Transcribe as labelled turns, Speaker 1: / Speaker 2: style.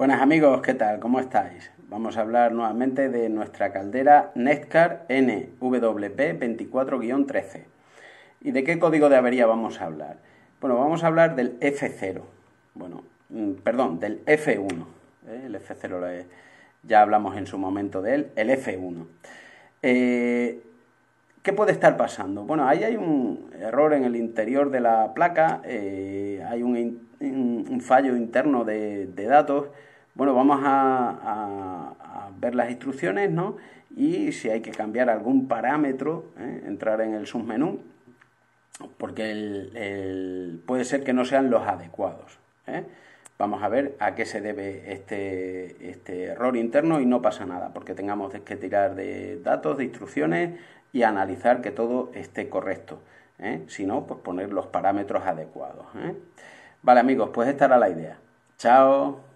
Speaker 1: Buenas amigos, ¿qué tal? ¿Cómo estáis? Vamos a hablar nuevamente de nuestra caldera Netcar NWP24-13. ¿Y de qué código de avería vamos a hablar? Bueno, vamos a hablar del F0. Bueno, mm, perdón, del F1. ¿eh? El F0 ya hablamos en su momento de él, el F1. Eh, ¿Qué puede estar pasando? Bueno, ahí hay un error en el interior de la placa, eh, hay un, fallo interno de, de datos bueno, vamos a, ver las instrucciones, Y si hay que cambiar algún parámetro, ¿eh? entrar en el submenú, porque puede ser que no sean los adecuados. ¿eh? Vamos a ver a qué se debe este, este, error interno y no pasa nada, porque tengamos que tirar de datos, de instrucciones y analizar que todo esté correcto. ¿eh? Si no, pues poner los parámetros adecuados. Vale amigos, pues esta era la idea. Chao.